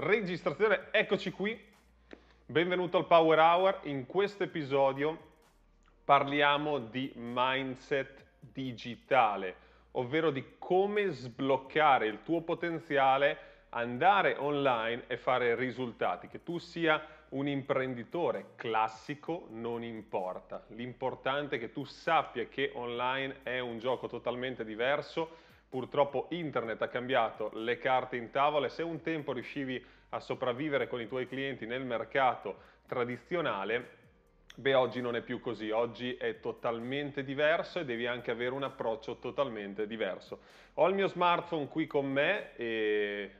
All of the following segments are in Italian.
registrazione, eccoci qui, benvenuto al Power Hour, in questo episodio parliamo di mindset digitale, ovvero di come sbloccare il tuo potenziale, andare online e fare risultati, che tu sia un imprenditore classico non importa, l'importante è che tu sappia che online è un gioco totalmente diverso Purtroppo internet ha cambiato le carte in tavola e se un tempo riuscivi a sopravvivere con i tuoi clienti nel mercato tradizionale, beh oggi non è più così, oggi è totalmente diverso e devi anche avere un approccio totalmente diverso. Ho il mio smartphone qui con me e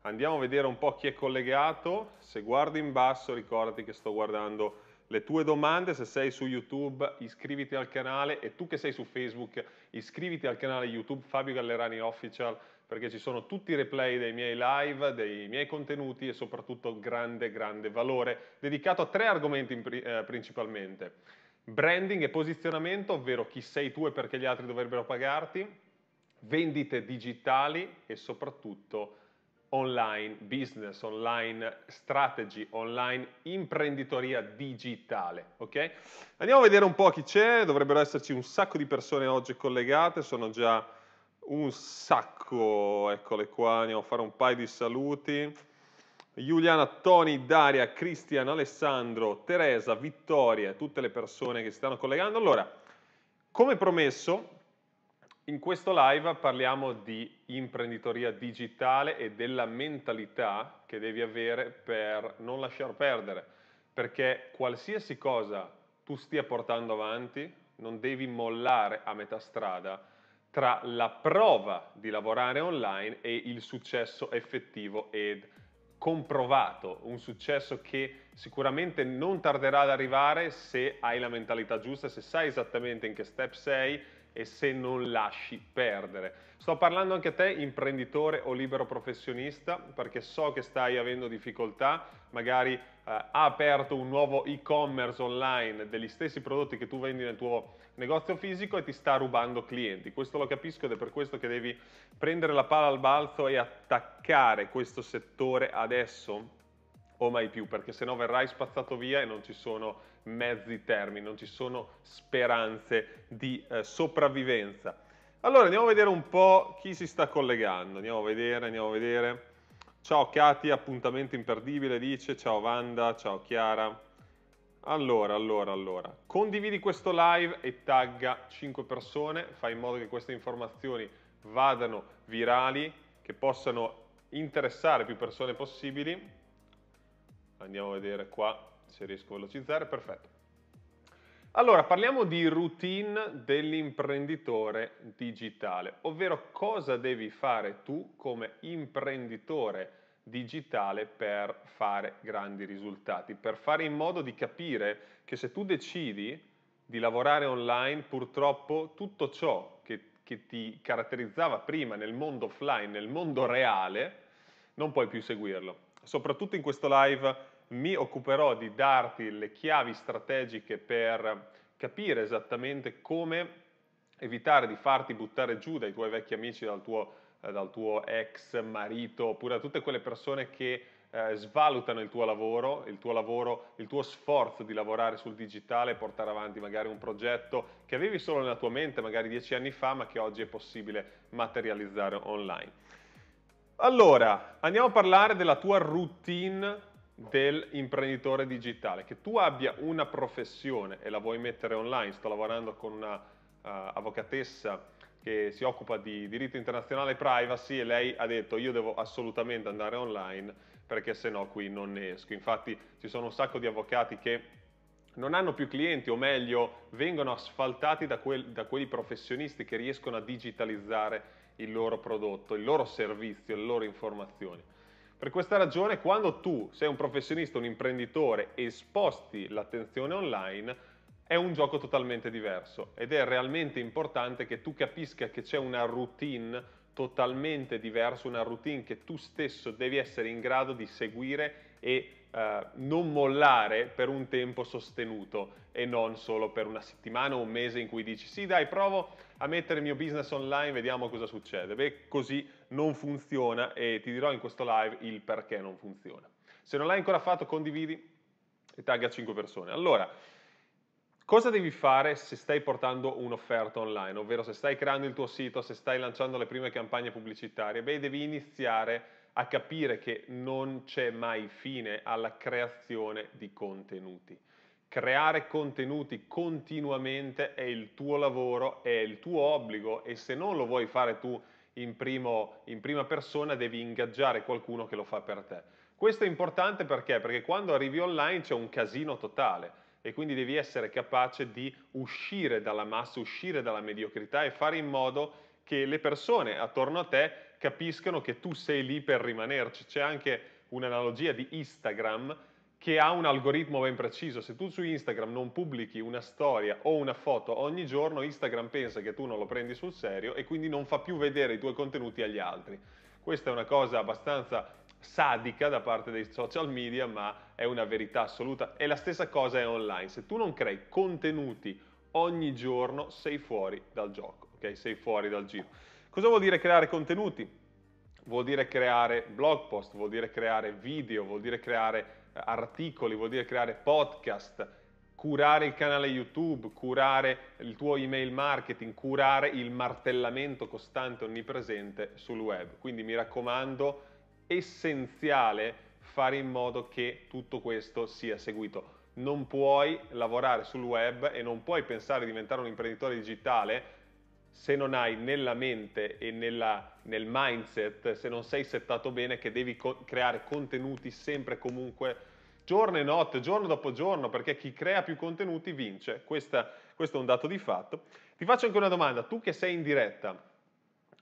andiamo a vedere un po' chi è collegato. Se guardi in basso ricordati che sto guardando le tue domande, se sei su YouTube iscriviti al canale e tu che sei su Facebook iscriviti al canale YouTube Fabio Gallerani Official perché ci sono tutti i replay dei miei live, dei miei contenuti e soprattutto grande, grande valore dedicato a tre argomenti eh, principalmente. Branding e posizionamento, ovvero chi sei tu e perché gli altri dovrebbero pagarti, vendite digitali e soprattutto online business, online strategy, online imprenditoria digitale, ok? Andiamo a vedere un po' chi c'è, dovrebbero esserci un sacco di persone oggi collegate, sono già un sacco, eccole qua, andiamo a fare un paio di saluti. Giuliana, Toni, Daria, Cristian, Alessandro, Teresa, Vittoria, tutte le persone che si stanno collegando. Allora, come promesso, in questo live parliamo di imprenditoria digitale e della mentalità che devi avere per non lasciar perdere, perché qualsiasi cosa tu stia portando avanti non devi mollare a metà strada tra la prova di lavorare online e il successo effettivo ed comprovato, un successo che sicuramente non tarderà ad arrivare se hai la mentalità giusta, se sai esattamente in che step sei, e se non lasci perdere. Sto parlando anche a te imprenditore o libero professionista perché so che stai avendo difficoltà, magari eh, ha aperto un nuovo e-commerce online degli stessi prodotti che tu vendi nel tuo negozio fisico e ti sta rubando clienti. Questo lo capisco ed è per questo che devi prendere la palla al balzo e attaccare questo settore adesso o mai più, perché se no verrai spazzato via e non ci sono mezzi termini, non ci sono speranze di eh, sopravvivenza. Allora andiamo a vedere un po' chi si sta collegando, andiamo a vedere, andiamo a vedere. Ciao Katia, appuntamento imperdibile, dice, ciao Wanda, ciao Chiara. Allora, allora, allora, condividi questo live e tagga 5 persone, fai in modo che queste informazioni vadano virali, che possano interessare più persone possibili andiamo a vedere qua se riesco a velocizzare, perfetto. Allora, parliamo di routine dell'imprenditore digitale, ovvero cosa devi fare tu come imprenditore digitale per fare grandi risultati, per fare in modo di capire che se tu decidi di lavorare online, purtroppo tutto ciò che, che ti caratterizzava prima nel mondo offline, nel mondo reale, non puoi più seguirlo soprattutto in questo live mi occuperò di darti le chiavi strategiche per capire esattamente come evitare di farti buttare giù dai tuoi vecchi amici, dal tuo, eh, dal tuo ex marito, oppure da tutte quelle persone che eh, svalutano il tuo lavoro, il tuo lavoro, il tuo sforzo di lavorare sul digitale portare avanti magari un progetto che avevi solo nella tua mente magari dieci anni fa, ma che oggi è possibile materializzare online. Allora, andiamo a parlare della tua routine dell'imprenditore digitale, che tu abbia una professione e la vuoi mettere online, sto lavorando con una uh, avvocatessa che si occupa di diritto internazionale e privacy e lei ha detto io devo assolutamente andare online perché se no qui non ne esco, infatti ci sono un sacco di avvocati che non hanno più clienti o meglio vengono asfaltati da, quel, da quelli professionisti che riescono a digitalizzare il loro prodotto, il loro servizio, le loro informazioni. Per questa ragione, quando tu sei un professionista, un imprenditore e sposti l'attenzione online, è un gioco totalmente diverso ed è realmente importante che tu capisca che c'è una routine totalmente diversa, una routine che tu stesso devi essere in grado di seguire e eh, non mollare per un tempo sostenuto e non solo per una settimana o un mese in cui dici sì dai provo a mettere il mio business online, vediamo cosa succede. Beh, così non funziona e ti dirò in questo live il perché non funziona. Se non l'hai ancora fatto condividi e tagga 5 persone. Allora, Cosa devi fare se stai portando un'offerta online, ovvero se stai creando il tuo sito, se stai lanciando le prime campagne pubblicitarie? Beh, devi iniziare a a capire che non c'è mai fine alla creazione di contenuti. Creare contenuti continuamente è il tuo lavoro, è il tuo obbligo e se non lo vuoi fare tu in, primo, in prima persona devi ingaggiare qualcuno che lo fa per te. Questo è importante perché? Perché quando arrivi online c'è un casino totale e quindi devi essere capace di uscire dalla massa, uscire dalla mediocrità e fare in modo che le persone attorno a te capiscano che tu sei lì per rimanerci. C'è anche un'analogia di Instagram che ha un algoritmo ben preciso. Se tu su Instagram non pubblichi una storia o una foto ogni giorno, Instagram pensa che tu non lo prendi sul serio e quindi non fa più vedere i tuoi contenuti agli altri. Questa è una cosa abbastanza sadica da parte dei social media, ma è una verità assoluta. E la stessa cosa è online. Se tu non crei contenuti ogni giorno, sei fuori dal gioco, ok? Sei fuori dal giro. Cosa vuol dire creare contenuti? Vuol dire creare blog post, vuol dire creare video, vuol dire creare eh, articoli, vuol dire creare podcast, curare il canale YouTube, curare il tuo email marketing, curare il martellamento costante onnipresente sul web. Quindi mi raccomando, essenziale fare in modo che tutto questo sia seguito. Non puoi lavorare sul web e non puoi pensare di diventare un imprenditore digitale se non hai nella mente e nella, nel mindset, se non sei settato bene, che devi co- creare contenuti sempre e comunque giorno e notte, giorno dopo giorno, perché chi crea più contenuti vince. Questa, questo è un dato di fatto. Ti faccio anche una domanda, tu che sei in diretta,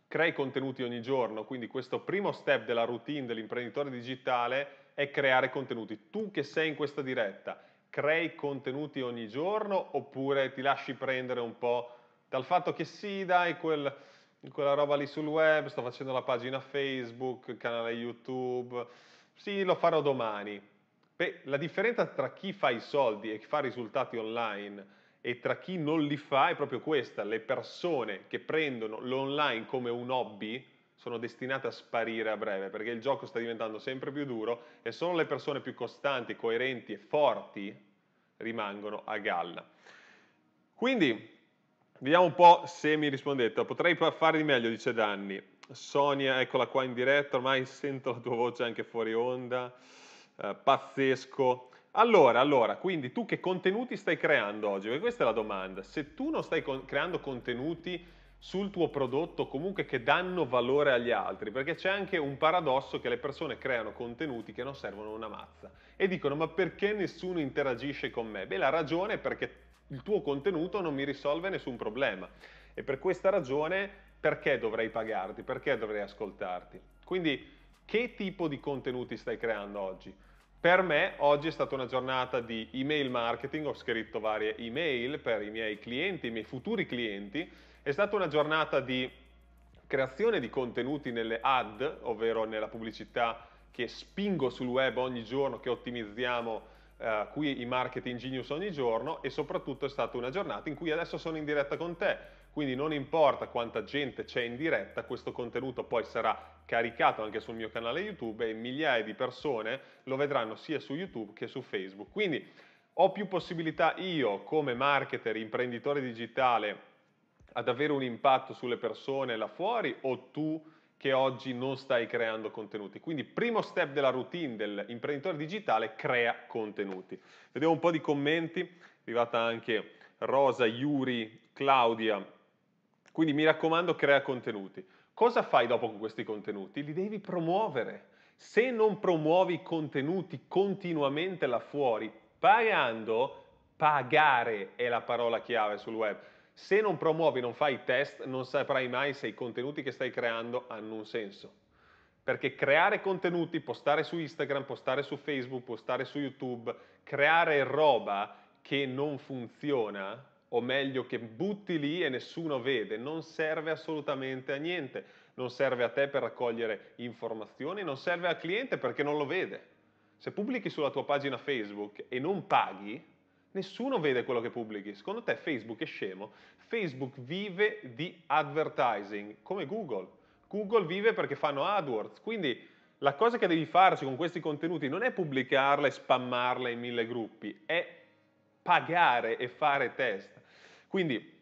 crei contenuti ogni giorno, quindi questo primo step della routine dell'imprenditore digitale è creare contenuti. Tu che sei in questa diretta, crei contenuti ogni giorno oppure ti lasci prendere un po' dal fatto che sì, dai, quel, quella roba lì sul web, sto facendo la pagina Facebook, il canale YouTube, sì, lo farò domani. Beh, la differenza tra chi fa i soldi e chi fa risultati online e tra chi non li fa è proprio questa, le persone che prendono l'online come un hobby, sono destinate a sparire a breve perché il gioco sta diventando sempre più duro e solo le persone più costanti, coerenti e forti rimangono a galla. Quindi Vediamo un po' se mi rispondete. Potrei fare di meglio, dice Danni. Sonia, eccola qua in diretta, ormai sento la tua voce anche fuori onda. Eh, pazzesco. Allora, allora, quindi tu che contenuti stai creando oggi? Perché questa è la domanda. Se tu non stai con- creando contenuti sul tuo prodotto comunque che danno valore agli altri, perché c'è anche un paradosso che le persone creano contenuti che non servono una mazza e dicono "Ma perché nessuno interagisce con me?". Beh, la ragione è perché il tuo contenuto non mi risolve nessun problema e per questa ragione perché dovrei pagarti, perché dovrei ascoltarti. Quindi che tipo di contenuti stai creando oggi? Per me oggi è stata una giornata di email marketing, ho scritto varie email per i miei clienti, i miei futuri clienti, è stata una giornata di creazione di contenuti nelle ad, ovvero nella pubblicità che spingo sul web ogni giorno, che ottimizziamo Uh, eh, qui i marketing genius ogni giorno e soprattutto è stata una giornata in cui adesso sono in diretta con te, quindi non importa quanta gente c'è in diretta, questo contenuto poi sarà caricato anche sul mio canale YouTube e migliaia di persone lo vedranno sia su YouTube che su Facebook. Quindi ho più possibilità io come marketer, imprenditore digitale ad avere un impatto sulle persone là fuori o tu che oggi non stai creando contenuti. Quindi primo step della routine dell'imprenditore digitale, crea contenuti. Vediamo un po' di commenti, è arrivata anche Rosa, Yuri, Claudia. Quindi mi raccomando, crea contenuti. Cosa fai dopo con questi contenuti? Li devi promuovere. Se non promuovi i contenuti continuamente là fuori, pagando, pagare è la parola chiave sul web se non promuovi, non fai test, non saprai mai se i contenuti che stai creando hanno un senso. Perché creare contenuti, postare su Instagram, postare su Facebook, postare su YouTube, creare roba che non funziona, o meglio che butti lì e nessuno vede, non serve assolutamente a niente. Non serve a te per raccogliere informazioni, non serve al cliente perché non lo vede. Se pubblichi sulla tua pagina Facebook e non paghi, Nessuno vede quello che pubblichi. Secondo te Facebook è scemo? Facebook vive di advertising, come Google. Google vive perché fanno AdWords. Quindi la cosa che devi farci con questi contenuti non è pubblicarla e spammarla in mille gruppi, è pagare e fare test. Quindi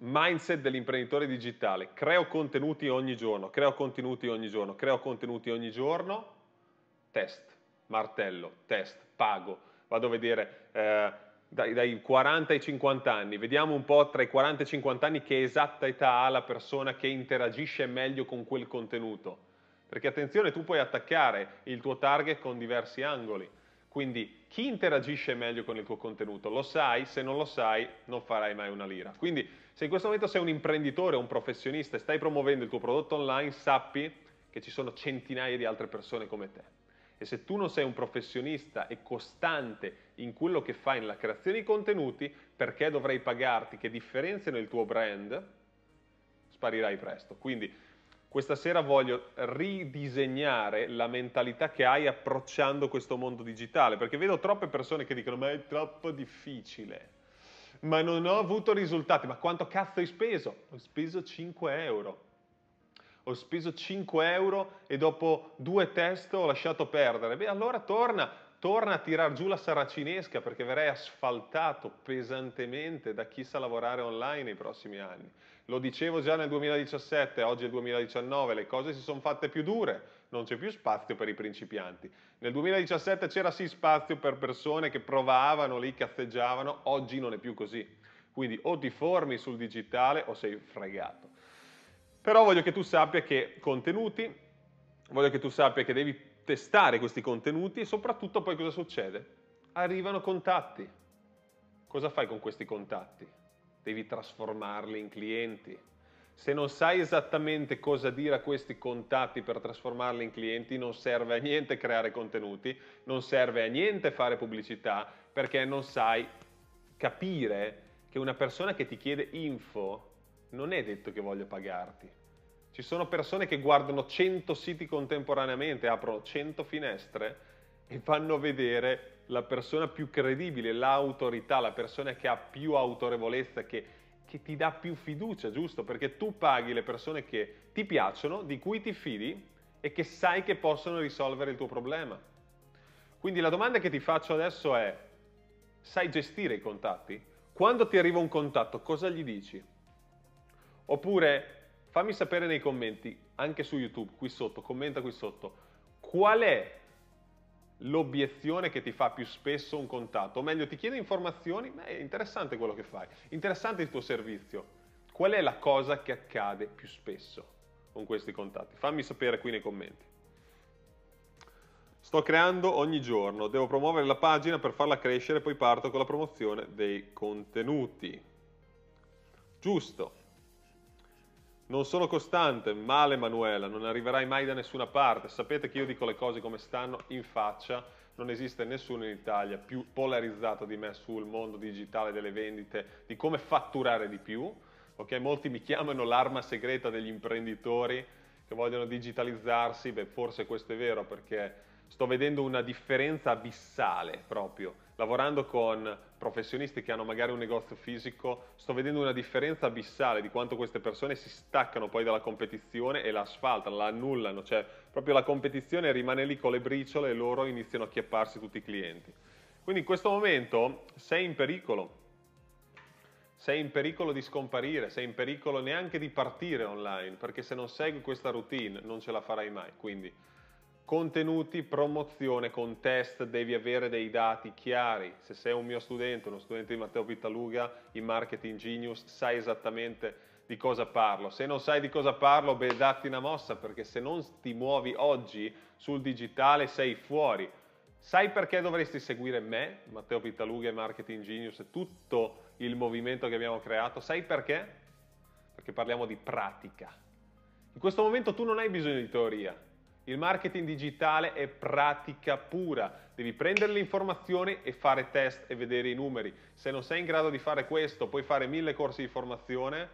mindset dell'imprenditore digitale, creo contenuti ogni giorno, creo contenuti ogni giorno, creo contenuti ogni giorno, test, martello, test, pago, vado a vedere... Eh, dai, dai 40 ai 50 anni, vediamo un po' tra i 40 e i 50 anni che esatta età ha la persona che interagisce meglio con quel contenuto. Perché attenzione, tu puoi attaccare il tuo target con diversi angoli. Quindi chi interagisce meglio con il tuo contenuto? Lo sai, se non lo sai non farai mai una lira. Quindi se in questo momento sei un imprenditore, un professionista e stai promuovendo il tuo prodotto online, sappi che ci sono centinaia di altre persone come te. E se tu non sei un professionista e costante in quello che fai nella creazione di contenuti, perché dovrei pagarti che differenze nel tuo brand? Sparirai presto. Quindi questa sera voglio ridisegnare la mentalità che hai approcciando questo mondo digitale, perché vedo troppe persone che dicono ma è troppo difficile, ma non ho avuto risultati, ma quanto cazzo hai speso? Ho speso 5 euro ho speso 5 euro e dopo due test ho lasciato perdere. Beh, allora torna, torna a tirar giù la saracinesca perché verrai asfaltato pesantemente da chi sa lavorare online nei prossimi anni. Lo dicevo già nel 2017, oggi è il 2019, le cose si sono fatte più dure, non c'è più spazio per i principianti. Nel 2017 c'era sì spazio per persone che provavano lì, cazzeggiavano, oggi non è più così. Quindi o ti formi sul digitale o sei fregato. Però voglio che tu sappia che contenuti, voglio che tu sappia che devi testare questi contenuti e soprattutto poi cosa succede? Arrivano contatti. Cosa fai con questi contatti? Devi trasformarli in clienti. Se non sai esattamente cosa dire a questi contatti per trasformarli in clienti, non serve a niente creare contenuti, non serve a niente fare pubblicità, perché non sai capire che una persona che ti chiede info non è detto che voglio pagarti. Ci sono persone che guardano 100 siti contemporaneamente, aprono 100 finestre e vanno a vedere la persona più credibile, l'autorità, la persona che ha più autorevolezza, che, che ti dà più fiducia, giusto? Perché tu paghi le persone che ti piacciono, di cui ti fidi e che sai che possono risolvere il tuo problema. Quindi la domanda che ti faccio adesso è, sai gestire i contatti? Quando ti arriva un contatto, cosa gli dici? Oppure fammi sapere nei commenti, anche su YouTube, qui sotto, commenta qui sotto, qual è l'obiezione che ti fa più spesso un contatto, o meglio ti chiede informazioni, ma è interessante quello che fai, interessante il tuo servizio, qual è la cosa che accade più spesso con questi contatti? Fammi sapere qui nei commenti. Sto creando ogni giorno, devo promuovere la pagina per farla crescere, poi parto con la promozione dei contenuti. Giusto. Non sono costante, male Manuela, non arriverai mai da nessuna parte. Sapete che io dico le cose come stanno in faccia. Non esiste nessuno in Italia più polarizzato di me sul mondo digitale delle vendite, di come fatturare di più. Ok, molti mi chiamano l'arma segreta degli imprenditori che vogliono digitalizzarsi. Beh, forse questo è vero perché sto vedendo una differenza abissale proprio lavorando con professionisti che hanno magari un negozio fisico, sto vedendo una differenza abissale di quanto queste persone si staccano poi dalla competizione e la asfaltano, la annullano, cioè proprio la competizione rimane lì con le briciole e loro iniziano a chiapparsi tutti i clienti. Quindi in questo momento sei in pericolo, sei in pericolo di scomparire, sei in pericolo neanche di partire online, perché se non segui questa routine non ce la farai mai, quindi Contenuti, promozione con test, devi avere dei dati chiari. Se sei un mio studente, uno studente di Matteo Pittaluga in Marketing Genius, sai esattamente di cosa parlo. Se non sai di cosa parlo, beh, datti una mossa perché se non ti muovi oggi sul digitale sei fuori. Sai perché dovresti seguire me, Matteo Pittaluga e Marketing Genius e tutto il movimento che abbiamo creato? Sai perché? Perché parliamo di pratica. In questo momento tu non hai bisogno di teoria, il marketing digitale è pratica pura, devi prendere le informazioni e fare test e vedere i numeri. Se non sei in grado di fare questo, puoi fare mille corsi di formazione,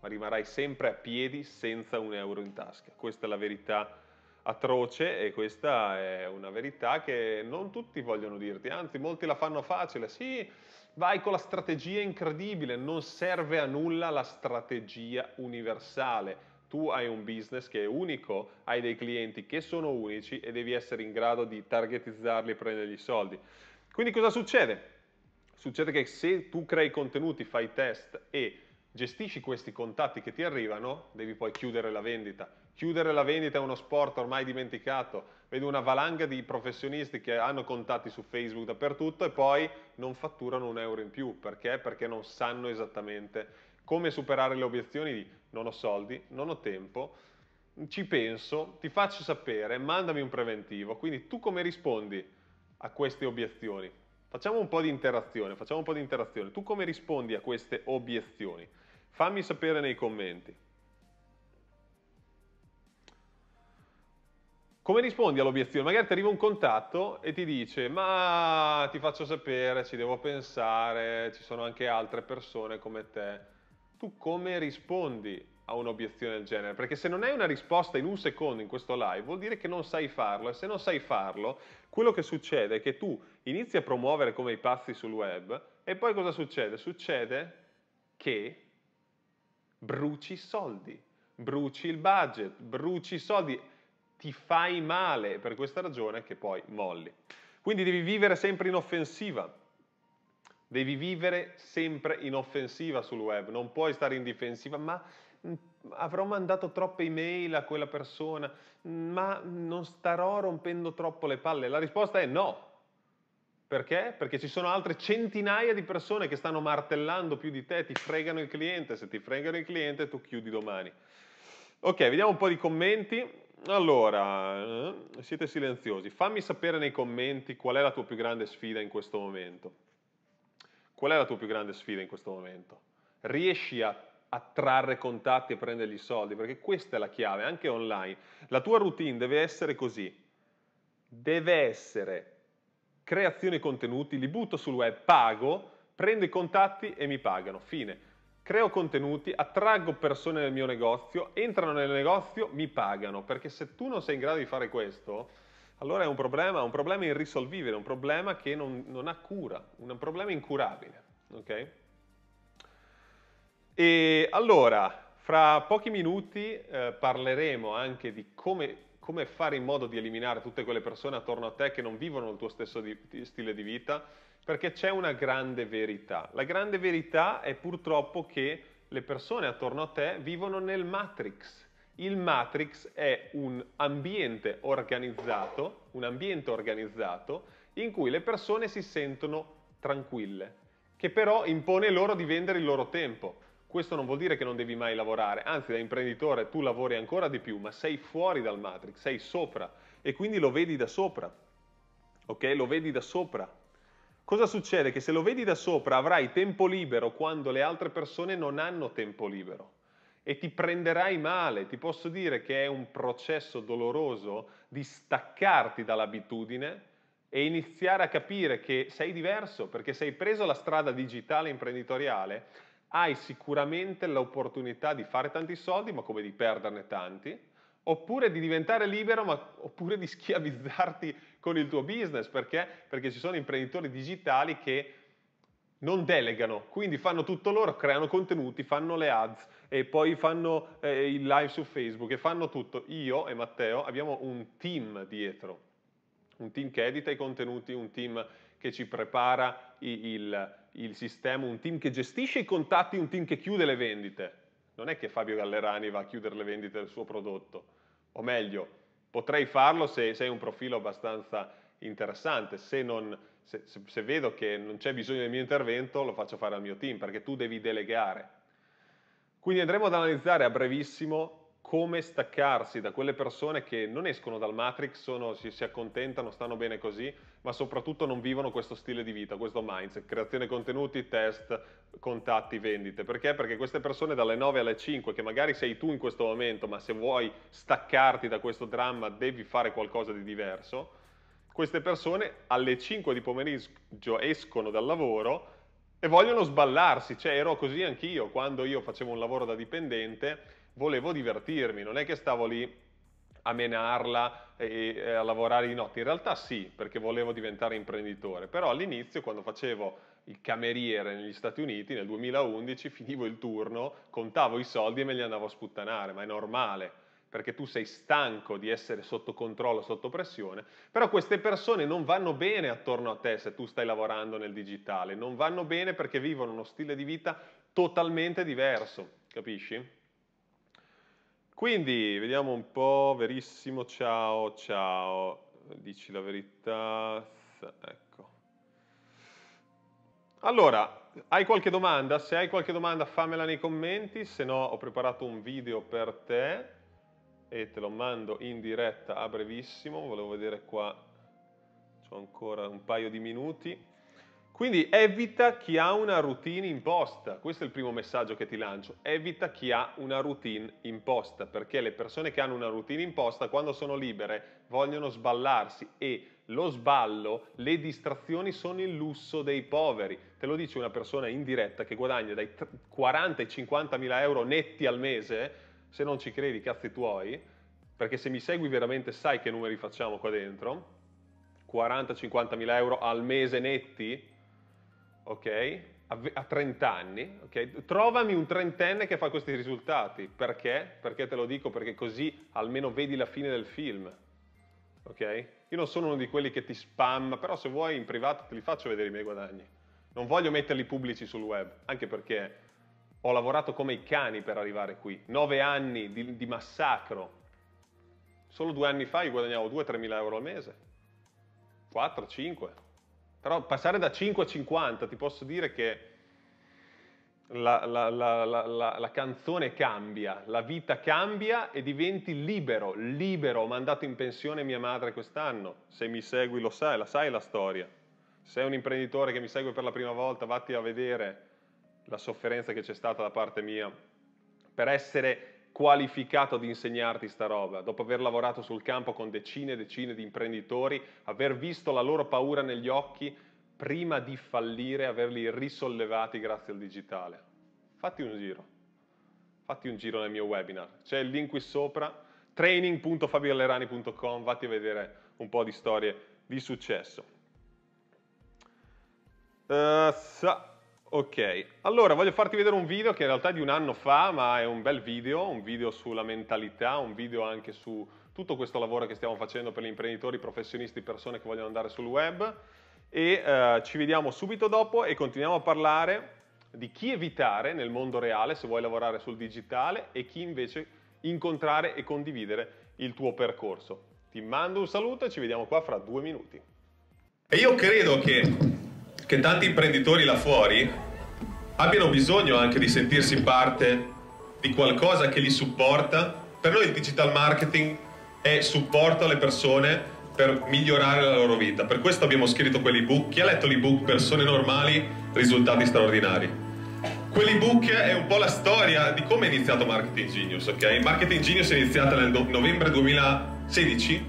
ma rimarrai sempre a piedi senza un euro in tasca. Questa è la verità atroce e questa è una verità che non tutti vogliono dirti, anzi molti la fanno facile, sì, vai con la strategia incredibile, non serve a nulla la strategia universale tu hai un business che è unico, hai dei clienti che sono unici e devi essere in grado di targetizzarli e prendere i soldi. Quindi cosa succede? Succede che se tu crei contenuti, fai test e gestisci questi contatti che ti arrivano, devi poi chiudere la vendita. Chiudere la vendita è uno sport ormai dimenticato. Vedo una valanga di professionisti che hanno contatti su Facebook dappertutto e poi non fatturano un euro in più. Perché? Perché non sanno esattamente come superare le obiezioni di non ho soldi, non ho tempo, ci penso, ti faccio sapere, mandami un preventivo. Quindi tu come rispondi a queste obiezioni? Facciamo un po' di interazione, facciamo un po' di interazione. Tu come rispondi a queste obiezioni? Fammi sapere nei commenti. Come rispondi all'obiezione? Magari ti arriva un contatto e ti dice ma ti faccio sapere, ci devo pensare, ci sono anche altre persone come te tu come rispondi a un'obiezione del genere? Perché se non hai una risposta in un secondo in questo live vuol dire che non sai farlo e se non sai farlo quello che succede è che tu inizi a promuovere come i pazzi sul web e poi cosa succede? Succede che bruci i soldi, bruci il budget, bruci i soldi, ti fai male per questa ragione che poi molli. Quindi devi vivere sempre in offensiva Devi vivere sempre in offensiva sul web, non puoi stare in difensiva, ma mm, avrò mandato troppe email a quella persona, mm, ma non starò rompendo troppo le palle. La risposta è no. Perché? Perché ci sono altre centinaia di persone che stanno martellando più di te, ti fregano il cliente, se ti fregano il cliente tu chiudi domani. Ok, vediamo un po' di commenti. Allora, eh, siete silenziosi. Fammi sapere nei commenti qual è la tua più grande sfida in questo momento. Qual è la tua più grande sfida in questo momento? Riesci a attrarre contatti e prendere i soldi, perché questa è la chiave, anche online. La tua routine deve essere così. Deve essere creazione contenuti, li butto sul web, pago, prendo i contatti e mi pagano. Fine. Creo contenuti, attraggo persone nel mio negozio, entrano nel negozio, mi pagano, perché se tu non sei in grado di fare questo, allora è un problema, un problema irrisolvibile, un problema che non, non ha cura, un problema incurabile. ok? E allora, fra pochi minuti eh, parleremo anche di come, come, fare in modo di eliminare tutte quelle persone attorno a te che non vivono il tuo stesso di, di stile di vita, perché c'è una grande verità. La grande verità è purtroppo che le persone attorno a te vivono nel matrix, il matrix è un ambiente organizzato, un ambiente organizzato in cui le persone si sentono tranquille, che però impone loro di vendere il loro tempo. Questo non vuol dire che non devi mai lavorare, anzi da imprenditore tu lavori ancora di più, ma sei fuori dal matrix, sei sopra e quindi lo vedi da sopra. Ok? Lo vedi da sopra. Cosa succede? Che se lo vedi da sopra avrai tempo libero quando le altre persone non hanno tempo libero e ti prenderai male. Ti posso dire che è un processo doloroso di staccarti dall'abitudine e iniziare a capire che sei diverso perché se hai preso la strada digitale imprenditoriale, hai sicuramente l'opportunità di fare tanti soldi, ma come di perderne tanti, oppure di diventare libero, ma oppure di schiavizzarti con il tuo business, perché? Perché ci sono imprenditori digitali che non delegano, quindi fanno tutto loro, creano contenuti, fanno le ads e poi fanno eh, il live su Facebook e fanno tutto. Io e Matteo abbiamo un team dietro, un team che edita i contenuti, un team che ci prepara il, il, il sistema, un team che gestisce i contatti, un team che chiude le vendite. Non è che Fabio Gallerani va a chiudere le vendite del suo prodotto, o meglio, potrei farlo se sei un profilo abbastanza interessante, se non se, se, se vedo che non c'è bisogno del mio intervento, lo faccio fare al mio team, perché tu devi delegare. Quindi andremo ad analizzare a brevissimo come staccarsi da quelle persone che non escono dal matrix, sono, si, si, accontentano, stanno bene così, ma soprattutto non vivono questo stile di vita, questo mindset, creazione contenuti, test, contatti, vendite. Perché? Perché queste persone dalle 9 alle 5, che magari sei tu in questo momento, ma se vuoi staccarti da questo dramma devi fare qualcosa di diverso, queste persone alle 5 di pomeriggio escono dal lavoro e vogliono sballarsi, cioè ero così anch'io, quando io facevo un lavoro da dipendente volevo divertirmi, non è che stavo lì a menarla e, a lavorare di notte, in realtà sì, perché volevo diventare imprenditore, però all'inizio quando facevo il cameriere negli Stati Uniti nel 2011 finivo il turno, contavo i soldi e me li andavo a sputtanare, ma è normale perché tu sei stanco di essere sotto controllo, sotto pressione, però queste persone non vanno bene attorno a te se tu stai lavorando nel digitale, non vanno bene perché vivono uno stile di vita totalmente diverso, capisci? Quindi vediamo un po', verissimo, ciao, ciao, dici la verità, ecco. Allora, hai qualche domanda? Se hai qualche domanda fammela nei commenti, se no ho preparato un video per te e te lo mando in diretta a brevissimo, volevo vedere qua, ho ancora un paio di minuti. Quindi evita chi ha una routine imposta, questo è il primo messaggio che ti lancio, evita chi ha una routine imposta, perché le persone che hanno una routine imposta quando sono libere vogliono sballarsi e lo sballo, le distrazioni sono il lusso dei poveri. Te lo dice una persona in diretta che guadagna dai 40 ai 50 mila euro netti al mese, se non ci credi cazzi tuoi, perché se mi segui veramente sai che numeri facciamo qua dentro, 40-50 mila euro al mese netti, ok? A, a 30 anni, ok? Trovami un trentenne che fa questi risultati, perché? Perché te lo dico, perché così almeno vedi la fine del film, ok? Io non sono uno di quelli che ti spam, però se vuoi in privato te li faccio vedere i miei guadagni. Non voglio metterli pubblici sul web, anche perché ho lavorato come i cani per arrivare qui, nove anni di, di massacro. Solo due anni fa io guadagnavo 2-3 mila euro al mese, 4, 5. Però passare da 5 a 50 ti posso dire che la, la, la, la, canzone cambia, la vita cambia e diventi libero, libero. Ho mandato in pensione mia madre quest'anno, se mi segui lo sai, la sai la storia. Se sei un imprenditore che mi segue per la prima volta, vatti a vedere la sofferenza che c'è stata da parte mia per essere qualificato ad insegnarti sta roba, dopo aver lavorato sul campo con decine e decine di imprenditori, aver visto la loro paura negli occhi prima di fallire, averli risollevati grazie al digitale. Fatti un giro. Fatti un giro nel mio webinar. C'è il link qui sopra training.fabiolerani.com, vatti a vedere un po' di storie di successo. Uh, sa- Ok, allora voglio farti vedere un video che in realtà è di un anno fa, ma è un bel video, un video sulla mentalità, un video anche su tutto questo lavoro che stiamo facendo per gli imprenditori, professionisti, persone che vogliono andare sul web e eh, ci vediamo subito dopo e continuiamo a parlare di chi evitare nel mondo reale se vuoi lavorare sul digitale e chi invece incontrare e condividere il tuo percorso. Ti mando un saluto e ci vediamo qua fra due minuti. E io credo che che tanti imprenditori là fuori abbiano bisogno anche di sentirsi parte di qualcosa che li supporta. Per noi il digital marketing è supporto alle persone per migliorare la loro vita. Per questo abbiamo scritto quell'ebook. Chi ha letto l'ebook Persone normali, risultati straordinari? Quell'ebook è un po' la storia di come è iniziato Marketing Genius, ok? Marketing Genius è iniziato nel novembre 2016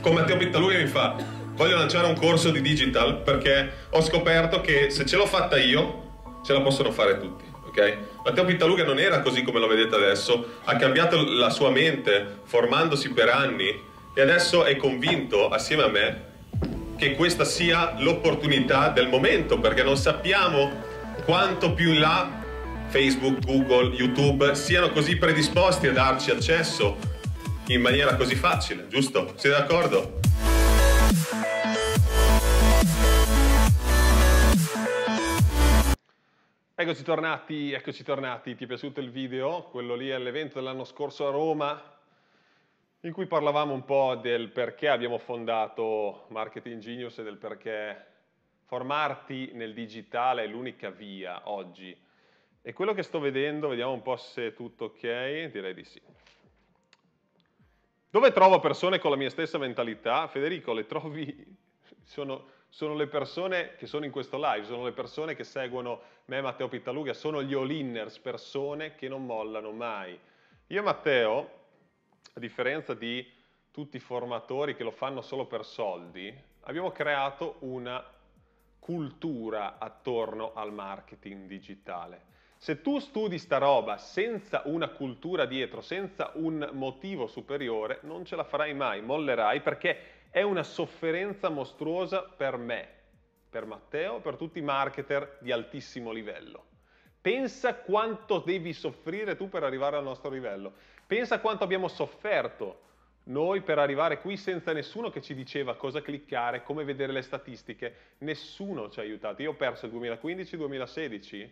con Matteo Pittaluri mi fa voglio lanciare un corso di digital perché ho scoperto che se ce l'ho fatta io, ce la possono fare tutti. Okay? Matteo Pittaluga non era così come lo vedete adesso, ha cambiato la sua mente formandosi per anni e adesso è convinto assieme a me che questa sia l'opportunità del momento perché non sappiamo quanto più in là Facebook, Google, YouTube siano così predisposti a darci accesso in maniera così facile, giusto? Siete d'accordo? Eccoci tornati, eccoci tornati, ti è piaciuto il video? Quello lì è l'evento dell'anno scorso a Roma in cui parlavamo un po' del perché abbiamo fondato Marketing Genius e del perché formarti nel digitale è l'unica via oggi. E quello che sto vedendo, vediamo un po' se è tutto ok, direi di sì. Dove trovo persone con la mia stessa mentalità? Federico, le trovi, sono, sono, le persone che sono in questo live, sono le persone che seguono me, Matteo Pittaluga, sono gli all-inners, persone che non mollano mai. Io e Matteo, a differenza di tutti i formatori che lo fanno solo per soldi, abbiamo creato una cultura attorno al marketing digitale. Se tu studi sta roba senza una cultura dietro, senza un motivo superiore, non ce la farai mai, mollerai perché è una sofferenza mostruosa per me, per Matteo, per tutti i marketer di altissimo livello. Pensa quanto devi soffrire tu per arrivare al nostro livello. Pensa quanto abbiamo sofferto noi per arrivare qui senza nessuno che ci diceva cosa cliccare, come vedere le statistiche. Nessuno ci ha aiutato. Io ho perso il 2015-2016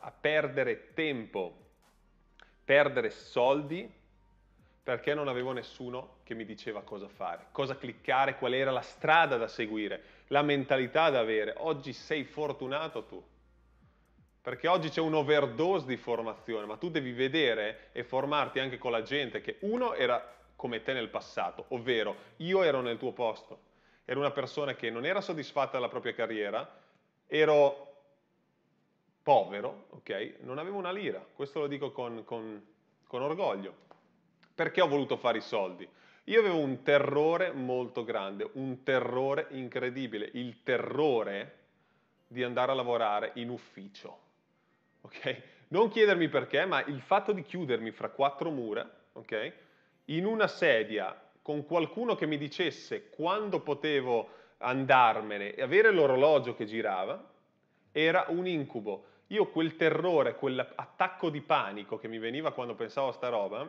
a perdere tempo, perdere soldi perché non avevo nessuno che mi diceva cosa fare, cosa cliccare, qual era la strada da seguire, la mentalità da avere. Oggi sei fortunato tu, perché oggi c'è un overdose di formazione, ma tu devi vedere e formarti anche con la gente che uno era come te nel passato, ovvero io ero nel tuo posto, ero una persona che non era soddisfatta della propria carriera, ero povero, okay, non avevo una lira, questo lo dico con, con, con orgoglio, perché ho voluto fare i soldi. Io avevo un terrore molto grande, un terrore incredibile, il terrore di andare a lavorare in ufficio. Okay? Non chiedermi perché, ma il fatto di chiudermi fra quattro mura, okay, in una sedia con qualcuno che mi dicesse quando potevo andarmene e avere l'orologio che girava, era un incubo io quel terrore, quell'attacco di panico che mi veniva quando pensavo a sta roba,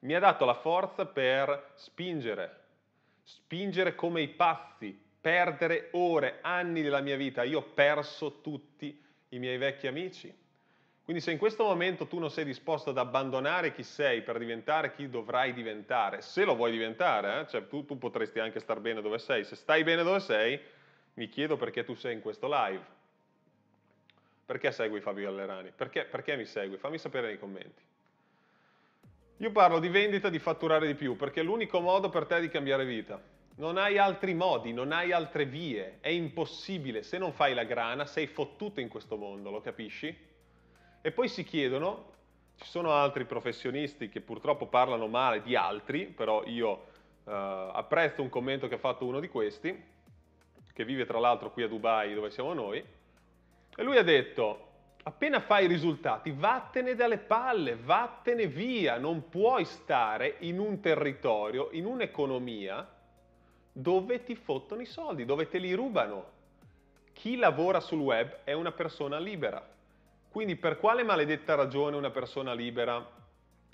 mi ha dato la forza per spingere, spingere come i pazzi, perdere ore, anni della mia vita. Io ho perso tutti i miei vecchi amici. Quindi se in questo momento tu non sei disposto ad abbandonare chi sei per diventare chi dovrai diventare, se lo vuoi diventare, eh? cioè tu, tu potresti anche star bene dove sei, se stai bene dove sei, mi chiedo perché tu sei in questo live perché segui Fabio Gallerani? Perché, perché mi segui? Fammi sapere nei commenti. Io parlo di vendita, di fatturare di più, perché è l'unico modo per te di cambiare vita. Non hai altri modi, non hai altre vie, è impossibile. Se non fai la grana sei fottuto in questo mondo, lo capisci? E poi si chiedono, ci sono altri professionisti che purtroppo parlano male di altri, però io eh, apprezzo un commento che ha fatto uno di questi, che vive tra l'altro qui a Dubai dove siamo noi, e lui ha detto, appena fai i risultati, vattene dalle palle, vattene via, non puoi stare in un territorio, in un'economia dove ti fottono i soldi, dove te li rubano. Chi lavora sul web è una persona libera. Quindi per quale maledetta ragione una persona libera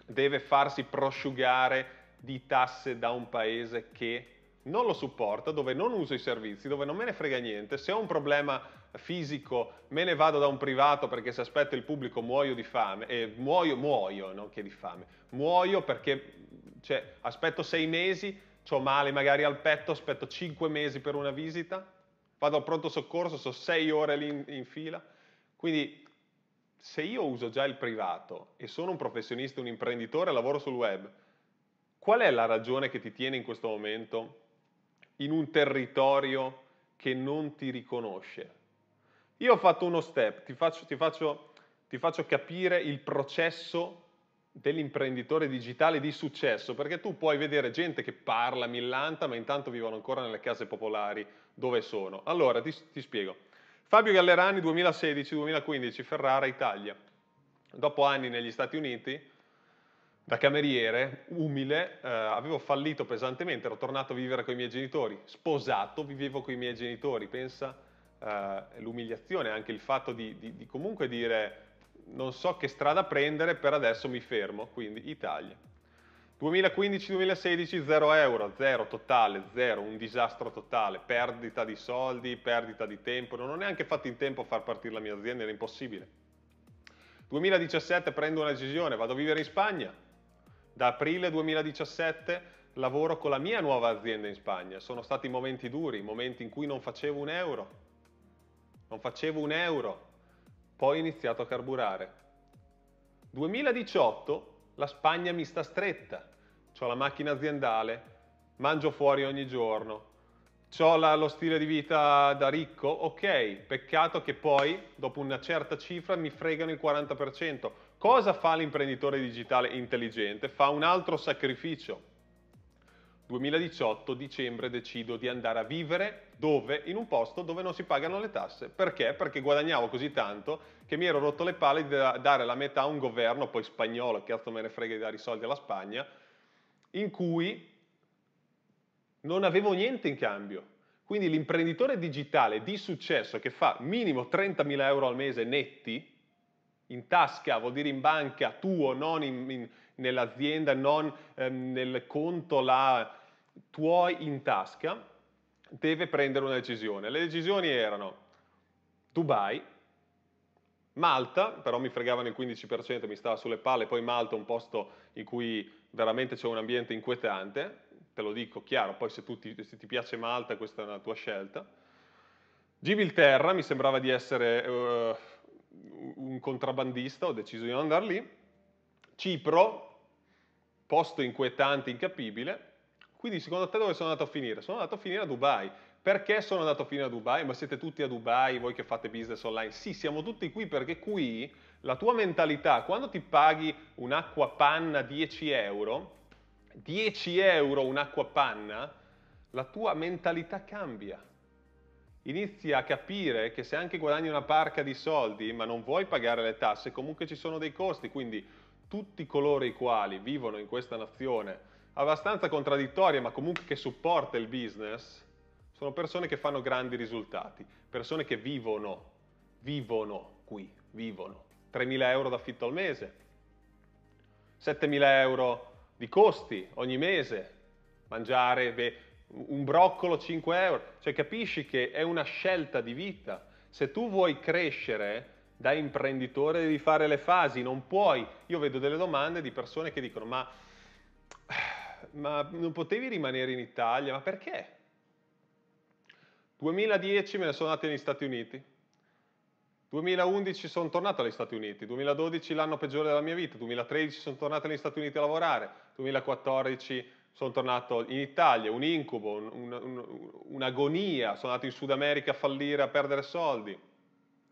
deve farsi prosciugare di tasse da un paese che non lo supporta, dove non uso i servizi, dove non me ne frega niente, se ho un problema fisico, me ne vado da un privato perché se aspetto il pubblico muoio di fame, eh, muoio, muoio, non che di fame, muoio perché cioè, aspetto sei mesi, ho male magari al petto, aspetto cinque mesi per una visita, vado al pronto soccorso, sono sei ore lì in, in fila, quindi se io uso già il privato e sono un professionista, un imprenditore, lavoro sul web, qual è la ragione che ti tiene in questo momento in un territorio che non ti riconosce? Io ho fatto uno step, ti faccio, ti faccio, ti faccio capire il processo dell'imprenditore digitale di successo, perché tu puoi vedere gente che parla, millanta, ma intanto vivono ancora nelle case popolari dove sono. Allora, ti, ti spiego. Fabio Gallerani, 2016-2015, Ferrara, Italia. Dopo anni negli Stati Uniti, da cameriere, umile, eh, avevo fallito pesantemente, ero tornato a vivere con i miei genitori, sposato, vivevo con i miei genitori, pensa eh, l'umiliazione, anche il fatto di, di, di comunque dire non so che strada prendere, per adesso mi fermo, quindi Italia. 2015-2016 0 euro, 0 totale, 0, un disastro totale, perdita di soldi, perdita di tempo, non ho neanche fatto in tempo a far partire la mia azienda, era impossibile. 2017 prendo una decisione, vado a vivere in Spagna. Da aprile 2017 lavoro con la mia nuova azienda in Spagna, sono stati momenti duri, momenti in cui non facevo un euro, non facevo un euro, poi ho iniziato a carburare. 2018 la Spagna mi sta stretta, ho la macchina aziendale, mangio fuori ogni giorno, ho lo stile di vita da ricco, ok, peccato che poi dopo una certa cifra mi fregano il 40%. Cosa fa l'imprenditore digitale intelligente? Fa un altro sacrificio, 2018 dicembre decido di andare a vivere dove? In un posto dove non si pagano le tasse. Perché? Perché guadagnavo così tanto che mi ero rotto le palle di dare la metà a un governo, poi spagnolo, che altro me ne frega di dare i soldi alla Spagna, in cui non avevo niente in cambio. Quindi l'imprenditore digitale di successo che fa minimo 30.000 euro al mese netti, in tasca, vuol dire in banca, tuo, non in, in nell'azienda, non ehm, nel conto la tuoi in tasca, deve prendere una decisione. Le decisioni erano Dubai, Malta, però mi fregavano il 15%, mi stava sulle palle, poi Malta è un posto in cui veramente c'è un ambiente inquietante, te lo dico chiaro, poi se, ti, se ti piace Malta questa è la tua scelta. Gibilterra, mi sembrava di essere uh, un contrabbandista, ho deciso di non andare lì, Cipro, posto inquietante, incapibile. Quindi secondo te dove sono andato a finire? Sono andato a finire a Dubai. Perché sono andato a finire a Dubai? Ma siete tutti a Dubai, voi che fate business online? Sì, siamo tutti qui perché qui la tua mentalità, quando ti paghi un'acqua panna 10 euro, 10 euro un'acqua panna, la tua mentalità cambia. Inizi a capire che se anche guadagni una parca di soldi, ma non vuoi pagare le tasse, comunque ci sono dei costi, quindi tutti coloro i quali vivono in questa nazione abbastanza contraddittoria ma comunque che supporta il business, sono persone che fanno grandi risultati, persone che vivono, vivono qui, vivono. 3.000 euro d'affitto al mese, 7.000 euro di costi ogni mese, mangiare beh, un broccolo 5 euro, cioè capisci che è una scelta di vita. Se tu vuoi crescere, da imprenditore devi fare le fasi, non puoi. Io vedo delle domande di persone che dicono ma, ma non potevi rimanere in Italia, ma perché? 2010 me ne sono andato negli Stati Uniti, 2011 sono tornato agli Stati Uniti, 2012 l'anno peggiore della mia vita, 2013 sono tornato negli Stati Uniti a lavorare, 2014 sono tornato in Italia, un incubo, un, un, un, un'agonia, sono andato in Sud America a fallire, a perdere soldi,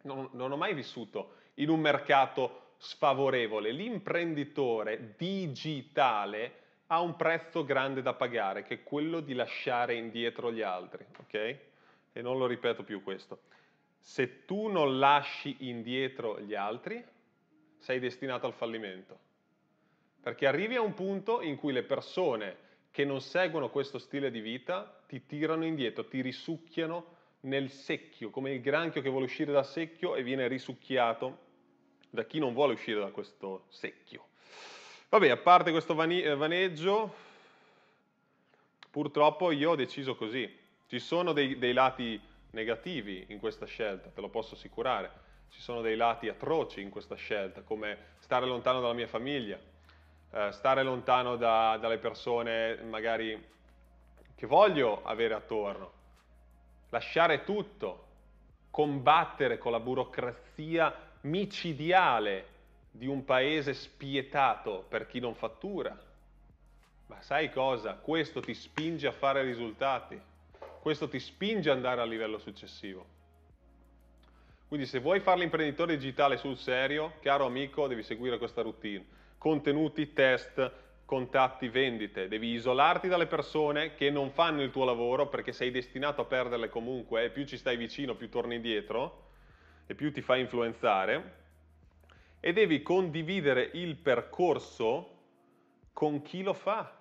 non, non ho mai vissuto in un mercato sfavorevole. L'imprenditore digitale ha un prezzo grande da pagare, che è quello di lasciare indietro gli altri, ok? E non lo ripeto più questo. Se tu non lasci indietro gli altri, sei destinato al fallimento. Perché arrivi a un punto in cui le persone che non seguono questo stile di vita ti tirano indietro, ti risucchiano nel secchio, come il granchio che vuole uscire dal secchio e viene risucchiato da chi non vuole uscire da questo secchio. Vabbè, a parte questo eh, vaneggio, purtroppo io ho deciso così. Ci sono dei, dei lati negativi in questa scelta, te lo posso assicurare. Ci sono dei lati atroci in questa scelta, come stare lontano dalla mia famiglia, Uh, stare lontano da, dalle persone magari che voglio avere attorno lasciare tutto, combattere con la burocrazia micidiale di un paese spietato per chi non fattura. Ma sai cosa? Questo ti spinge a fare risultati, questo ti spinge ad andare al livello successivo. Quindi se vuoi fare l'imprenditore digitale sul serio, caro amico, devi seguire questa routine. Contenuti, test, contatti vendite, devi isolarti dalle persone che non fanno il tuo lavoro perché sei destinato a perderle comunque e più ci stai vicino più torni indietro e più ti fai influenzare e devi condividere il percorso con chi lo fa.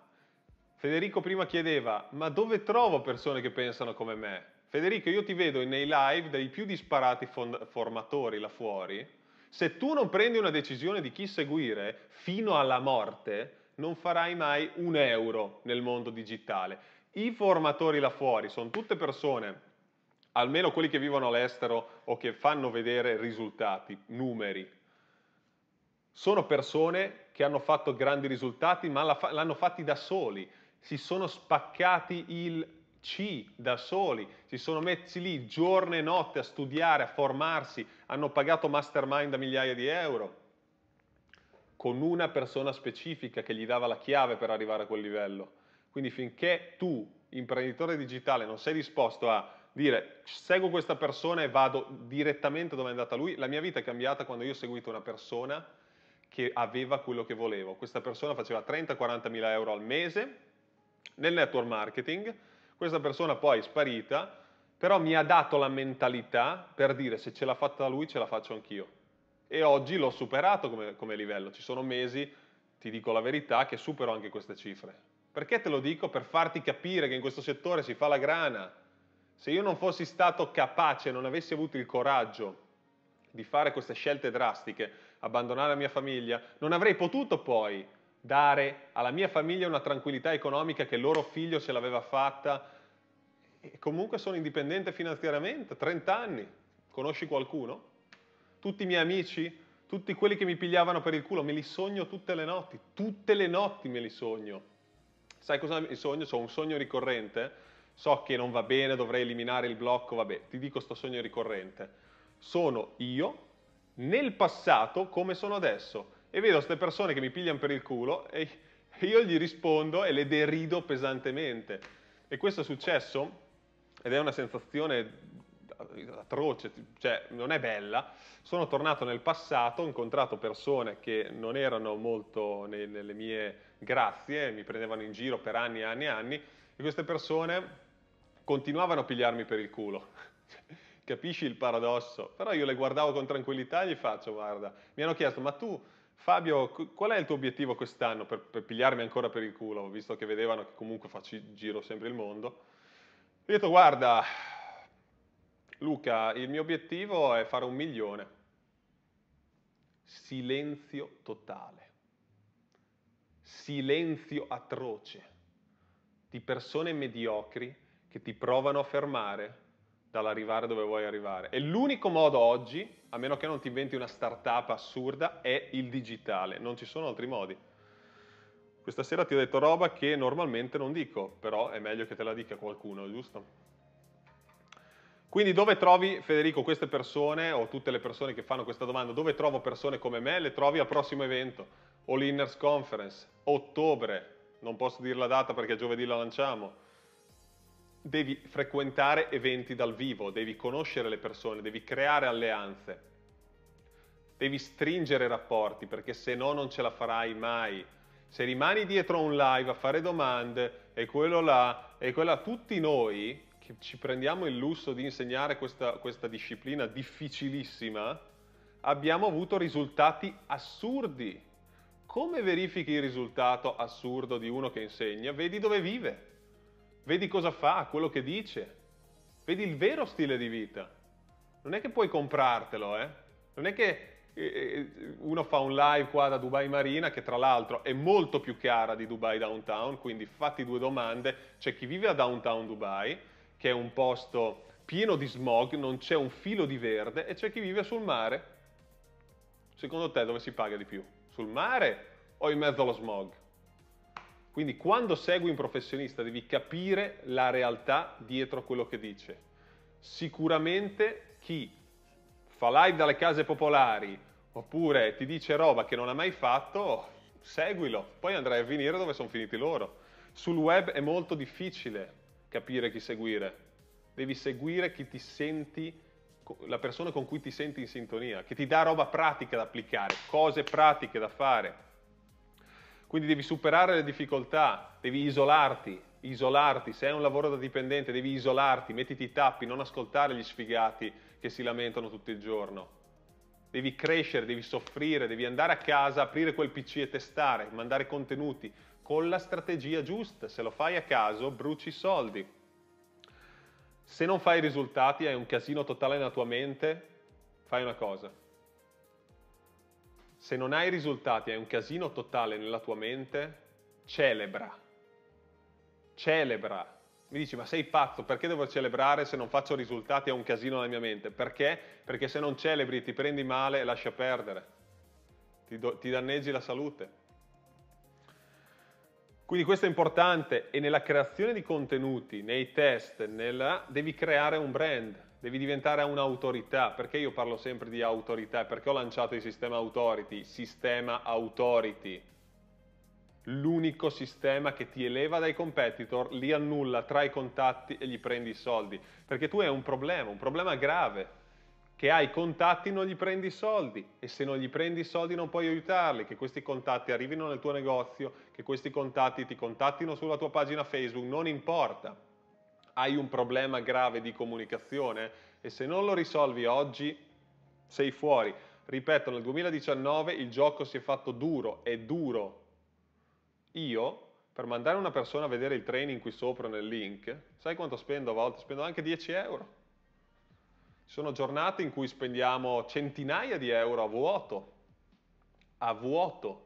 Federico prima chiedeva ma dove trovo persone che pensano come me? Federico io ti vedo nei live dei più disparati formatori là fuori. Se tu non prendi una decisione di chi seguire fino alla morte, non farai mai un euro nel mondo digitale. I formatori là fuori sono tutte persone, almeno quelli che vivono all'estero o che fanno vedere risultati, numeri, sono persone che hanno fatto grandi risultati ma l'hanno fatti da soli, si sono spaccati il C da soli, si sono messi lì giorno e notte a studiare, a formarsi, hanno pagato mastermind a migliaia di euro con una persona specifica che gli dava la chiave per arrivare a quel livello. Quindi finché tu, imprenditore digitale, non sei disposto a dire seguo questa persona e vado direttamente dove è andata lui, la mia vita è cambiata quando io ho seguito una persona che aveva quello che volevo. Questa persona faceva 30-40 mila euro al mese nel network marketing, questa persona poi è sparita, però mi ha dato la mentalità per dire se ce l'ha fatta lui ce la faccio anch'io e oggi l'ho superato come, come livello. Ci sono mesi, ti dico la verità, che supero anche queste cifre. Perché te lo dico? Per farti capire che in questo settore si fa la grana. Se io non fossi stato capace, non avessi avuto il coraggio di fare queste scelte drastiche, abbandonare la mia famiglia, non avrei potuto poi dare alla mia famiglia una tranquillità economica che il loro figlio ce l'aveva fatta. E comunque sono indipendente finanziariamente, 30 anni. Conosci qualcuno? tutti i miei amici, tutti quelli che mi pigliavano per il culo, me li sogno tutte le notti, tutte le notti me li sogno. Sai cosa mi sogno? Ho un sogno ricorrente, so che non va bene, dovrei eliminare il blocco, vabbè, ti dico sto sogno ricorrente. Sono io nel passato come sono adesso e vedo queste persone che mi pigliano per il culo e io gli rispondo e le derido pesantemente. E questo è successo ed è una sensazione atroce, cioè non è bella, sono tornato nel passato, ho incontrato persone che non erano molto nei, nelle mie grazie, mi prendevano in giro per anni e anni e anni e queste persone continuavano a pigliarmi per il culo. Capisci il paradosso? Però io le guardavo con tranquillità e gli faccio, guarda, mi hanno chiesto, ma tu Fabio, qual è il tuo obiettivo quest'anno per, per, pigliarmi ancora per il culo, visto che vedevano che comunque faccio, giro sempre il mondo? Ho detto, guarda, Luca, il mio obiettivo è fare un milione. Silenzio totale. Silenzio atroce di persone mediocri che ti provano a fermare dall'arrivare dove vuoi arrivare. E l'unico modo oggi, a meno che non ti inventi una startup assurda, è il digitale. Non ci sono altri modi. Questa sera ti ho detto roba che normalmente non dico, però è meglio che te la dica qualcuno, giusto? Quindi dove trovi, Federico, queste persone o tutte le persone che fanno questa domanda, dove trovo persone come me? Le trovi al prossimo evento, All Inners Conference, ottobre, non posso dire la data perché giovedì la lanciamo. Devi frequentare eventi dal vivo, devi conoscere le persone, devi creare alleanze, devi stringere rapporti perché se no non ce la farai mai. Se rimani dietro a un live a fare domande e quello là e quella, tutti noi che ci prendiamo il lusso di insegnare questa, questa disciplina difficilissima, abbiamo avuto risultati assurdi. Come verifichi il risultato assurdo di uno che insegna? Vedi dove vive, vedi cosa fa, quello che dice, vedi il vero stile di vita. Non è che puoi comprartelo, eh? Non è che eh, eh, uno fa un live qua da Dubai Marina che tra l'altro è molto più cara di Dubai Downtown, quindi fatti due domande, c'è chi vive a Downtown Dubai che è un posto pieno di smog, non c'è un filo di verde e c'è chi vive sul mare. Secondo te dove si paga di più? Sul mare o in mezzo allo smog? Quindi quando segui un professionista devi capire la realtà dietro a quello che dice. Sicuramente chi fa live dalle case popolari oppure ti dice roba che non ha mai fatto, seguilo, poi andrai a venire dove sono finiti loro. Sul web è molto difficile, capire chi seguire, devi seguire chi ti senti, la persona con cui ti senti in sintonia, che ti dà roba pratica da applicare, cose pratiche da fare. Quindi devi superare le difficoltà, devi isolarti, isolarti, se hai un lavoro da dipendente devi isolarti, mettiti i tappi, non ascoltare gli sfigati che si lamentano tutto il giorno. Devi crescere, devi soffrire, devi andare a casa, aprire quel PC e testare, mandare contenuti, con la strategia giusta. Se lo fai a caso, bruci i soldi. Se non fai risultati, hai un casino totale nella tua mente, fai una cosa. Se non hai risultati, hai un casino totale nella tua mente, celebra. Celebra. Mi dici, ma sei pazzo, perché devo celebrare se non faccio risultati? È un casino nella mia mente. Perché? Perché se non celebri ti prendi male e lascia perdere. Ti, do- ti danneggi la salute. Quindi questo è importante e nella creazione di contenuti, nei test, nella... devi creare un brand, devi diventare un'autorità. Perché io parlo sempre di autorità? Perché ho lanciato il sistema Authority, sistema Authority. L'unico sistema che ti eleva dai competitor, li annulla tra i contatti e gli prendi i soldi. Perché tu hai un problema, un problema grave che ha contatti non gli prendi i soldi e se non gli prendi i soldi non puoi aiutarli, che questi contatti arrivino nel tuo negozio, che questi contatti ti contattino sulla tua pagina Facebook, non importa. Hai un problema grave di comunicazione e se non lo risolvi oggi sei fuori. Ripeto, nel 2019 il gioco si è fatto duro, è duro. Io per mandare una persona a vedere il training qui sopra nel link, sai quanto spendo a volte? Spendo anche 10 euro sono giornate in cui spendiamo centinaia di euro a vuoto, a vuoto.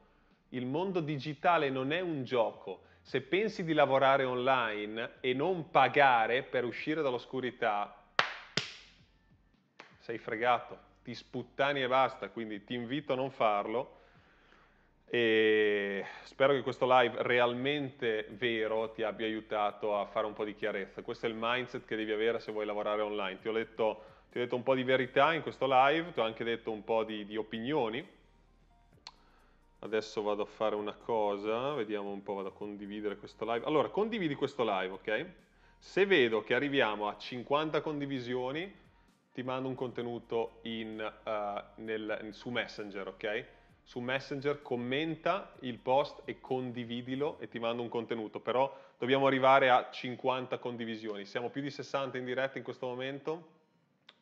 Il mondo digitale non è un gioco. Se pensi di lavorare online e non pagare per uscire dall'oscurità, sei fregato, ti sputtani e basta, quindi ti invito a non farlo. E spero che questo live realmente vero ti abbia aiutato a fare un po' di chiarezza. Questo è il mindset che devi avere se vuoi lavorare online. Ti ho letto ti ho detto un po' di verità in questo live, ti ho anche detto un po' di, di opinioni. Adesso vado a fare una cosa, vediamo un po', vado a condividere questo live. Allora, condividi questo live, ok? Se vedo che arriviamo a 50 condivisioni, ti mando un contenuto in, uh, nel, su Messenger, ok? Su Messenger commenta il post e condividilo e ti mando un contenuto, però dobbiamo arrivare a 50 condivisioni. Siamo più di 60 in diretta in questo momento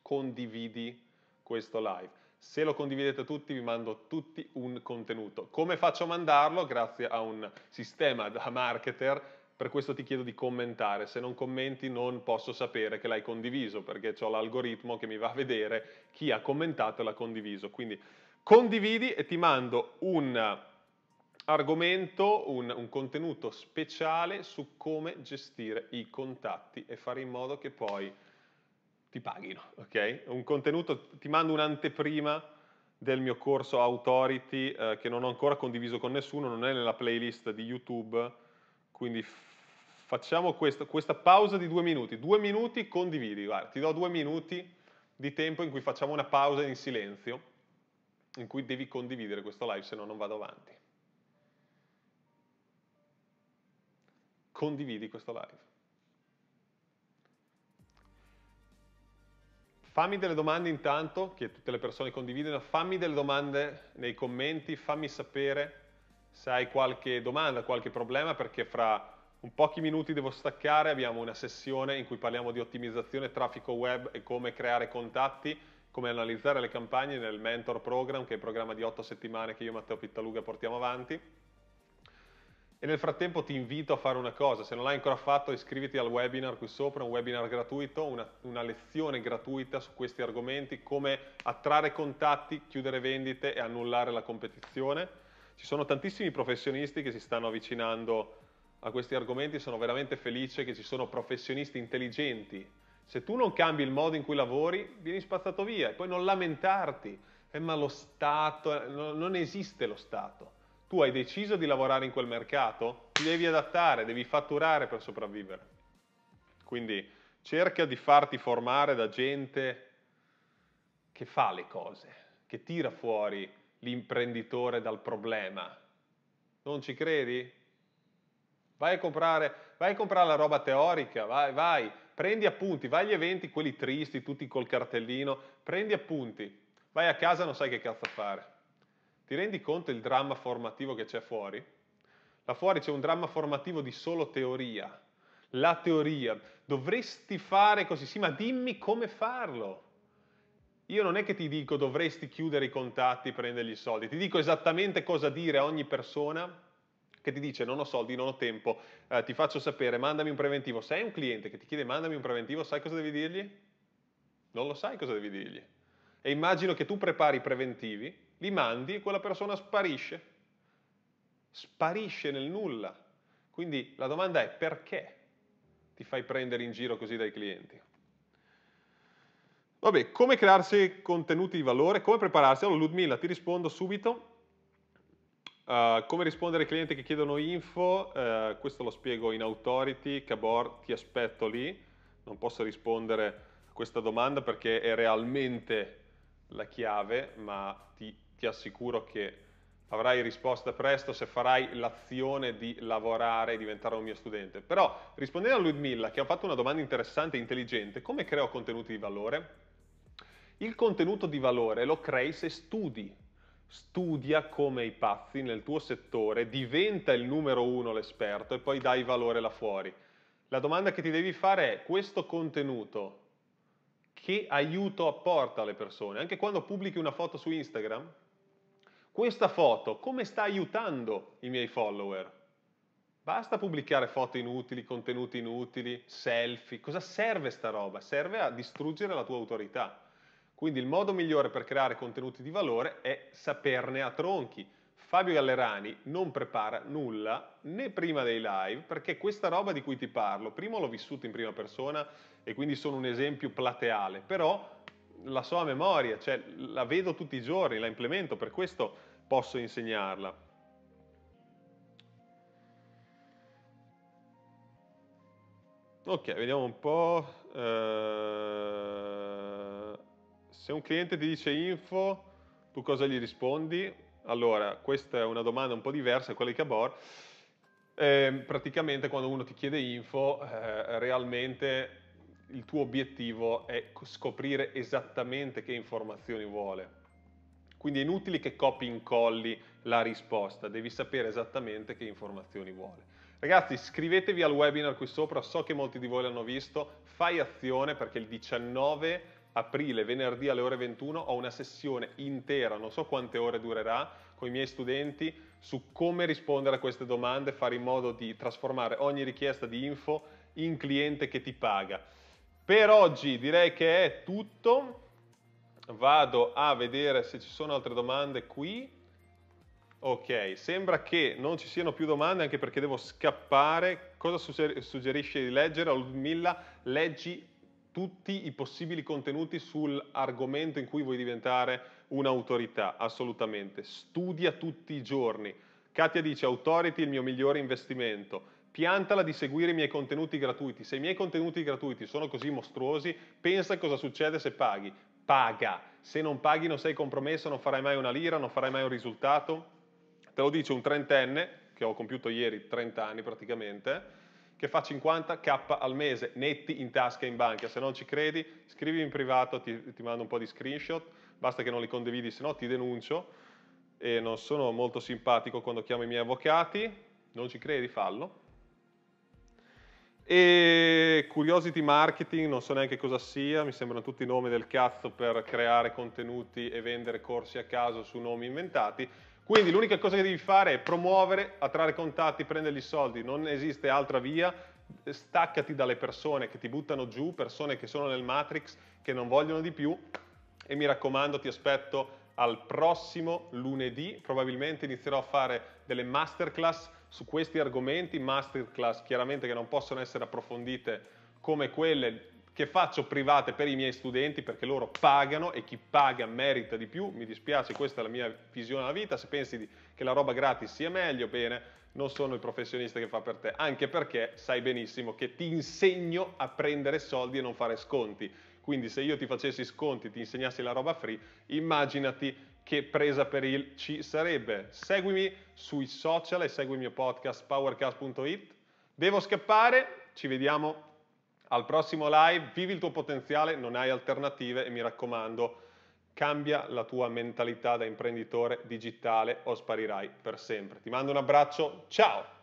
condividi questo live. Se lo condividete tutti vi mando tutti un contenuto. Come faccio a mandarlo? Grazie a un sistema da marketer per questo ti chiedo di commentare, se non commenti non posso sapere che l'hai condiviso perché ho l'algoritmo che mi va a vedere chi ha commentato e l'ha condiviso. Quindi condividi e ti mando un argomento, un, un contenuto speciale su come gestire i contatti e fare in modo che poi ti paghino, ok? Un contenuto, ti mando un'anteprima del mio corso Authority eh, che non ho ancora condiviso con nessuno, non è nella playlist di YouTube, quindi f- facciamo questa, questa pausa di due minuti, due minuti condividi, guarda, ti do due minuti di tempo in cui facciamo una pausa in silenzio, in cui devi condividere questo live, se no non vado avanti. Condividi questo live. Fammi delle domande intanto, che tutte le persone condividono, fammi delle domande nei commenti, fammi sapere se hai qualche domanda, qualche problema, perché fra un pochi minuti devo staccare, abbiamo una sessione in cui parliamo di ottimizzazione traffico web e come creare contatti, come analizzare le campagne nel Mentor Program, che è il programma di 8 settimane che io e Matteo Pittaluga portiamo avanti. E nel frattempo ti invito a fare una cosa, se non l'hai ancora fatto iscriviti al webinar qui sopra, un webinar gratuito, una, una lezione gratuita su questi argomenti, come attrarre contatti, chiudere vendite e annullare la competizione. Ci sono tantissimi professionisti che si stanno avvicinando a questi argomenti, sono veramente felice che ci sono professionisti intelligenti. Se tu non cambi il modo in cui lavori, vieni spazzato via e poi non lamentarti. Eh, ma lo Stato, eh, non esiste lo Stato tu hai deciso di lavorare in quel mercato, ti devi adattare, devi fatturare per sopravvivere. Quindi cerca di farti formare da gente che fa le cose, che tira fuori l'imprenditore dal problema. Non ci credi? Vai a comprare, vai a comprare la roba teorica, vai, vai, prendi appunti, vai agli eventi, quelli tristi, tutti col cartellino, prendi appunti, vai a casa e non sai che cazzo fare. Ti rendi conto il dramma formativo che c'è fuori? Là fuori c'è un dramma formativo di solo teoria. La teoria, dovresti fare così, sì, ma dimmi come farlo. Io non è che ti dico dovresti chiudere i contatti e prendere i soldi, ti dico esattamente cosa dire a ogni persona che ti dice non ho soldi, non ho tempo, eh, ti faccio sapere, mandami un preventivo. Se hai un cliente che ti chiede mandami un preventivo, sai cosa devi dirgli? Non lo sai cosa devi dirgli. E immagino che tu prepari i preventivi li mandi e quella persona sparisce. Sparisce nel nulla. Quindi la domanda è perché ti fai prendere in giro così dai clienti? Vabbè, come crearsi contenuti di valore? Come prepararsi? Allora Ludmilla, ti rispondo subito. Uh, come rispondere ai clienti che chiedono info? Uh, questo lo spiego in Authority, Cabor, ti aspetto lì. Non posso rispondere a questa domanda perché è realmente la chiave, ma ti ti assicuro che avrai risposta presto se farai l'azione di lavorare e diventare un mio studente. Però, rispondendo a Ludmilla, che ha fatto una domanda interessante e intelligente, come creo contenuti di valore? Il contenuto di valore lo crei se studi. Studia come i pazzi nel tuo settore, diventa il numero uno l'esperto e poi dai valore là fuori. La domanda che ti devi fare è questo contenuto che aiuto apporta alle persone? Anche quando pubblichi una foto su Instagram, questa foto come sta aiutando i miei follower? Basta pubblicare foto inutili, contenuti inutili, selfie. Cosa serve sta roba? Serve a distruggere la tua autorità. Quindi il modo migliore per creare contenuti di valore è saperne a tronchi. Fabio Gallerani non prepara nulla né prima dei live perché questa roba di cui ti parlo, prima l'ho vissuta in prima persona e quindi sono un esempio plateale, però la so a memoria, cioè la vedo tutti i giorni, la implemento, per questo posso insegnarla. Ok, vediamo un po'. Eh, se un cliente ti dice info, tu cosa gli rispondi? Allora, questa è una domanda un po' diversa da quella di Cabor. Eh, praticamente quando uno ti chiede info, eh, realmente il tuo obiettivo è scoprire esattamente che informazioni vuole. Quindi è inutile che copi e incolli la risposta, devi sapere esattamente che informazioni vuole. Ragazzi, iscrivetevi al webinar qui sopra, so che molti di voi l'hanno visto, fai azione perché il 19 aprile, venerdì alle ore 21, ho una sessione intera, non so quante ore durerà, con i miei studenti su come rispondere a queste domande, fare in modo di trasformare ogni richiesta di info in cliente che ti paga. Per oggi direi che è tutto. Vado a vedere se ci sono altre domande qui. Ok, sembra che non ci siano più domande anche perché devo scappare. Cosa suggerisci di leggere? Ludmilla, leggi tutti i possibili contenuti sull'argomento in cui vuoi diventare un'autorità, assolutamente. Studia tutti i giorni. Katia dice Authority è il mio migliore investimento piantala di seguire i miei contenuti gratuiti. Se i miei contenuti gratuiti sono così mostruosi, pensa cosa succede se paghi. Paga. Se non paghi non sei compromesso, non farai mai una lira, non farai mai un risultato. Te lo dice un trentenne, che ho compiuto ieri 30 anni praticamente, che fa 50k al mese, netti in tasca e in banca. Se non ci credi, scrivi in privato, ti, ti mando un po' di screenshot, basta che non li condividi, se no ti denuncio. E non sono molto simpatico quando chiamo i miei avvocati, non ci credi, fallo e Curiosity Marketing, non so neanche cosa sia, mi sembrano tutti i nomi del cazzo per creare contenuti e vendere corsi a caso su nomi inventati. Quindi l'unica cosa che devi fare è promuovere, attrarre contatti, prendergli soldi, non esiste altra via, staccati dalle persone che ti buttano giù, persone che sono nel Matrix, che non vogliono di più e mi raccomando ti aspetto al prossimo lunedì, probabilmente inizierò a fare delle masterclass su questi argomenti, masterclass chiaramente che non possono essere approfondite come quelle che faccio private per i miei studenti perché loro pagano e chi paga merita di più, mi dispiace, questa è la mia visione della vita, se pensi che la roba gratis sia meglio, bene, non sono il professionista che fa per te, anche perché sai benissimo che ti insegno a prendere soldi e non fare sconti. Quindi se io ti facessi sconti, ti insegnassi la roba free, immaginati che presa per il ci sarebbe. Seguimi sui social e segui il mio podcast powercast.it. Devo scappare, ci vediamo al prossimo live. Vivi il tuo potenziale, non hai alternative e mi raccomando, cambia la tua mentalità da imprenditore digitale o sparirai per sempre. Ti mando un abbraccio, ciao!